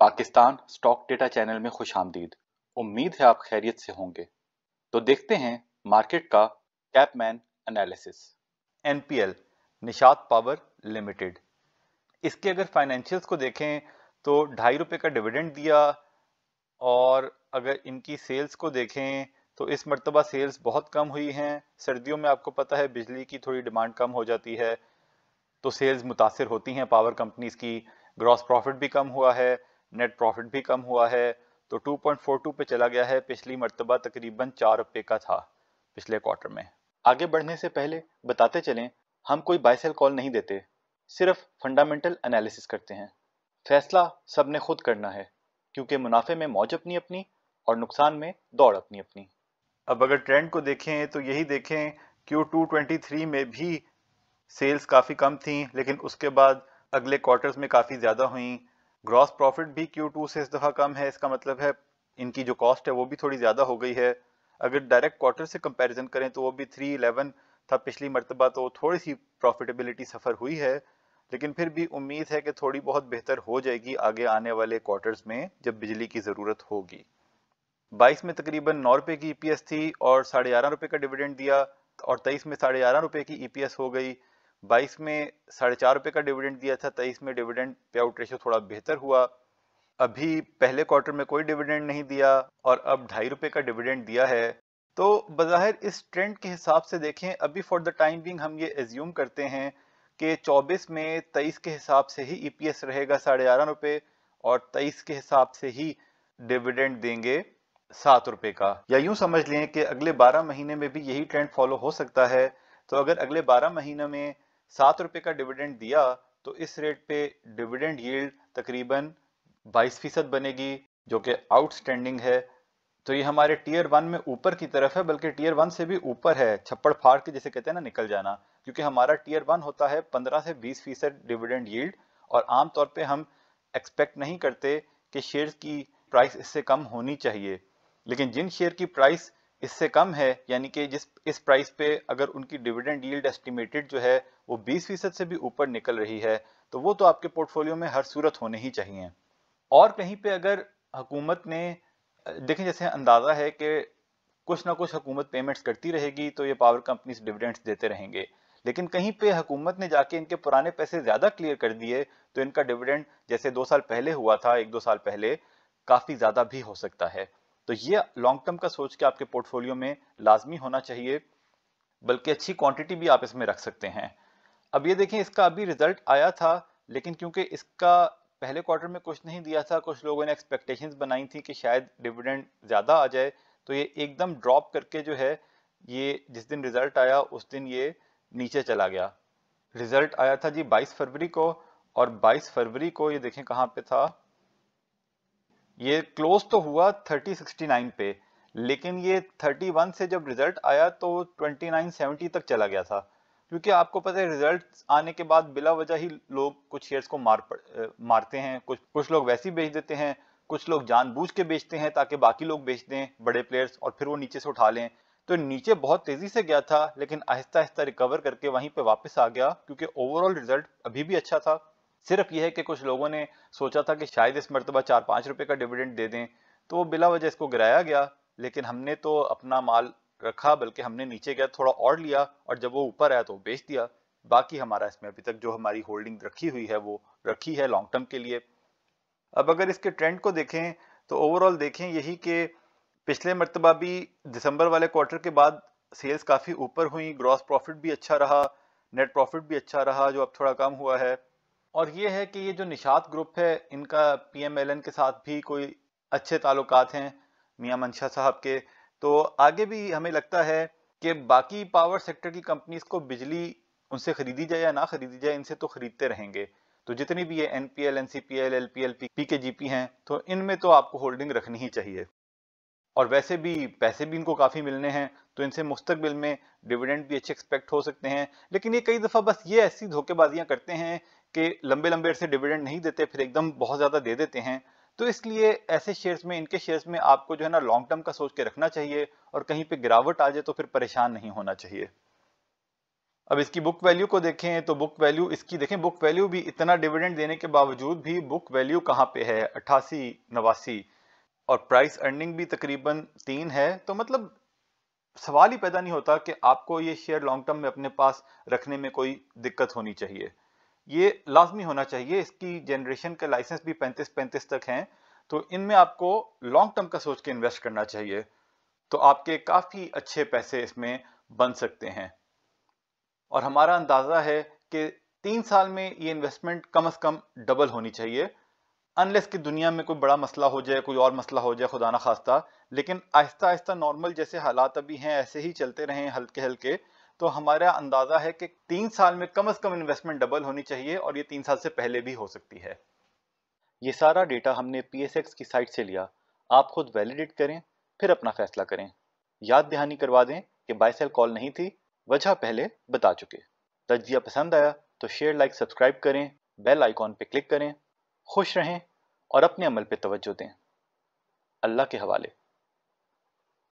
Pakistan stock data channel में खुश आमदीद उम्मीद है आप खैरियत से होंगे तो देखते हैं मार्केट का कैपमैन analysis NPL Nishat power limited इसके अगर फाइनेंशियल्स को देखें तो ढाई रुपए का डिविडेंड दिया और अगर इनकी सेल्स को देखें तो इस मरतबा सेल्स बहुत कम हुई हैं सर्दियों में आपको पता है बिजली की थोड़ी डिमांड कम हो जाती है तो सेल्स मुतासर होती हैं पावर कंपनीज़ की ग्रॉस प्रॉफिट भी कम हुआ है नेट प्रॉफिट भी कम हुआ है तो 2.42 पे चला गया है पिछली मरतबा तकरीबन चार रुपये का था पिछले क्वार्टर में आगे बढ़ने से पहले बताते चलें हम कोई बाइसेल कॉल नहीं देते सिर्फ फंडामेंटल एनालिसिस करते हैं फैसला सब ने खुद करना है क्योंकि मुनाफे में मौज अपनी अपनी और नुकसान में दौड़ अपनी अपनी अब अगर ट्रेंड को देखें तो यही देखें कि टू ट्वेंटी थ्री में भी सेल्स काफ़ी कम थी लेकिन उसके बाद अगले क्वार्टर्स में काफ़ी ज़्यादा हुई ग्रॉस प्रॉफिट भी Q2 से इस दफा कम है इसका मतलब है इनकी जो कॉस्ट है वो भी थोड़ी ज्यादा हो गई है अगर डायरेक्ट क्वार्टर से कंपैरिजन करें तो वो भी 311 था पिछली मरतबा तो थोड़ी सी प्रॉफिटेबिलिटी सफ़र हुई है लेकिन फिर भी उम्मीद है कि थोड़ी बहुत बेहतर हो जाएगी आगे आने वाले क्वार्टर्स में जब बिजली की ज़रूरत होगी बाईस में तकरीबन नौ रुपए की ईपीएस e थी और साढ़े ग्यारह रुपये का डिविडेंड दिया और तेईस में साढ़े ग्यारह रुपए की ई e हो गई बाईस में साढ़े चार रुपये का डिविडेंड दिया था तेईस में डिविडेंड पे आउट रेशियो थोड़ा बेहतर हुआ अभी पहले क्वार्टर में कोई डिविडेंड नहीं दिया और अब ढाई रुपये का डिविडेंड दिया है तो बज़ाहिर इस ट्रेंड के हिसाब से देखें अभी फॉर द टाइम बिंग हम ये एज्यूम करते हैं कि 24 में 23 के हिसाब से ही ई e रहेगा साढ़े ग्यारह रुपये और 23 के हिसाब से ही डिविडेंड देंगे सात रुपये का या यूं समझ लें कि अगले 12 महीने में भी यही ट्रेंड फॉलो हो सकता है तो अगर अगले 12 महीने में सात रुपए का डिविडेंड दिया तो इस रेट पे डिविडेंड यील्ड तकरीबन 22 फीसद बनेगी जो कि आउटस्टैंडिंग है तो ये हमारे टीयर वन में ऊपर की तरफ है बल्कि टीयर वन से भी ऊपर है छप्पड़ फाड़ के जिसे कहते हैं ना निकल जाना क्योंकि हमारा टीयर वन होता है 15 से 20 फीसद डिविडेंड यील्ड और आमतौर पर हम एक्सपेक्ट नहीं करते कि शेयर की प्राइस इससे कम होनी चाहिए लेकिन जिन शेयर की प्राइस इससे कम है यानी कि जिस इस प्राइस पे अगर उनकी डिविडेंड यील्ड एस्टिमेटेड जो है वो 20 फीसद से भी ऊपर निकल रही है तो वो तो आपके पोर्टफोलियो में हर सूरत होने ही चाहिए और कहीं पे अगर हुकूमत ने देखें जैसे अंदाज़ा है कि कुछ ना कुछ हुकूमत पेमेंट्स करती रहेगी तो ये पावर कंपनीज डिविडेंड्स देते रहेंगे लेकिन कहीं पे हुकूमत ने जाके इनके पुराने पैसे ज़्यादा क्लियर कर दिए तो इनका डिविडेंड जैसे दो साल पहले हुआ था एक दो साल पहले काफ़ी ज़्यादा भी हो सकता है तो ये लॉन्ग टर्म का सोच के आपके पोर्टफोलियो में लाजमी होना चाहिए बल्कि अच्छी क्वांटिटी भी आप इसमें रख सकते हैं अब ये देखें इसका अभी रिजल्ट आया था लेकिन क्योंकि इसका पहले क्वार्टर में कुछ नहीं दिया था कुछ लोगों ने एक्सपेक्टेशंस बनाई थी कि शायद डिविडेंड ज़्यादा आ जाए तो ये एकदम ड्रॉप करके जो है ये जिस दिन रिजल्ट आया उस दिन ये नीचे चला गया रिजल्ट आया था जी 22 फरवरी को और 22 फरवरी को ये देखें कहाँ पे था ये क्लोज तो हुआ 3069 पे लेकिन ये 31 से जब रिजल्ट आया तो 2970 तक चला गया था क्योंकि आपको पता है रिजल्ट आने के बाद बिला वजह ही लोग कुछ शेयर्स को मार मारते हैं कुछ कुछ लोग वैसे ही बेच देते हैं कुछ लोग जानबूझ के बेचते हैं ताकि बाकी लोग बेच दें बड़े प्लेयर्स और फिर वो नीचे से उठा लें तो नीचे बहुत तेजी से गया था लेकिन आहिस्ता आहिस्ता रिकवर करके वहीं पे वापस आ गया क्योंकि ओवरऑल रिजल्ट अभी भी अच्छा था सिर्फ यह है कि कुछ लोगों ने सोचा था कि शायद इस मरतबा चार पाँच रुपये का डिविडेंड दे दें तो वो बिला वजह इसको गिराया गया लेकिन हमने तो अपना माल रखा बल्कि हमने नीचे गया थोड़ा और लिया और जब वो ऊपर आया तो बेच दिया बाकी हमारा इसमें अभी तक जो हमारी होल्डिंग रखी हुई है वो रखी है लॉन्ग टर्म के लिए अब अगर इसके ट्रेंड को देखें तो ओवरऑल देखें यही कि पिछले मरतबा भी दिसंबर वाले क्वार्टर के बाद सेल्स काफ़ी ऊपर हुई ग्रॉस प्रॉफिट भी अच्छा रहा नेट प्रॉफिट भी अच्छा रहा जो अब थोड़ा कम हुआ है और ये है कि ये जो निषाद ग्रुप है इनका पीएमएलएन के साथ भी कोई अच्छे ताल्लुक हैं मियाँ मंशा साहब के तो आगे भी हमें लगता है कि बाकी पावर सेक्टर की कंपनीज को बिजली उनसे खरीदी जाए या ना खरीदी जाए इनसे तो खरीदते रहेंगे तो जितनी भी ये N P L N C P L L P L P P K G P हैं तो इनमें तो आपको होल्डिंग रखनी ही चाहिए और वैसे भी पैसे भी इनको काफ़ी मिलने हैं तो इनसे मुस्तबिल में डिविडेंड भी अच्छे एक्सपेक्ट हो सकते हैं लेकिन ये कई दफ़ा बस ये ऐसी धोखेबाजियाँ करते हैं कि लंबे लंबे अरसे डिविडेंड नहीं देते फिर एकदम बहुत ज़्यादा दे देते हैं तो इसलिए ऐसे शेयर्स में इनके शेयर्स में आपको जो है ना लॉन्ग टर्म का सोच के रखना चाहिए और कहीं पे गिरावट आ जाए तो फिर परेशान नहीं होना चाहिए अब इसकी बुक वैल्यू को देखें तो बुक वैल्यू इसकी देखें बुक वैल्यू भी इतना डिविडेंड देने के बावजूद भी बुक वैल्यू कहाँ पे है अट्ठासी नवासी और प्राइस अर्निंग भी तकरीबन तीन है तो मतलब सवाल ही पैदा नहीं होता कि आपको ये शेयर लॉन्ग टर्म में अपने पास रखने में कोई दिक्कत होनी चाहिए ये लाजमी होना चाहिए इसकी जनरेशन के लाइसेंस भी पैंतीस पैंतीस तक हैं तो इनमें आपको लॉन्ग टर्म का सोच के इन्वेस्ट करना चाहिए तो आपके काफ़ी अच्छे पैसे इसमें बन सकते हैं और हमारा अंदाज़ा है कि तीन साल में ये इन्वेस्टमेंट कम अज़ कम डबल होनी चाहिए अनलेस कि दुनिया में कोई बड़ा मसला हो जाए कोई और मसला हो जाए खुदा ना खास्ता लेकिन आहिस्ता आहिस्ता नॉर्मल जैसे हालात अभी हैं ऐसे ही चलते रहें हल्के हल्के तो हमारा अंदाजा है कि तीन साल में कम से कम इन्वेस्टमेंट डबल होनी चाहिए और ये तीन साल से पहले भी हो सकती है ये सारा डेटा हमने पी की साइट से लिया आप खुद वैलिडेट करें फिर अपना फैसला करें याद दहानी करवा दें कि बाय सेल कॉल नहीं थी वजह पहले बता चुके तजिया पसंद आया तो शेयर लाइक सब्सक्राइब करें बेल आइकॉन पर क्लिक करें खुश रहें और अपने अमल पर तोज्जो दें अल्लाह के हवाले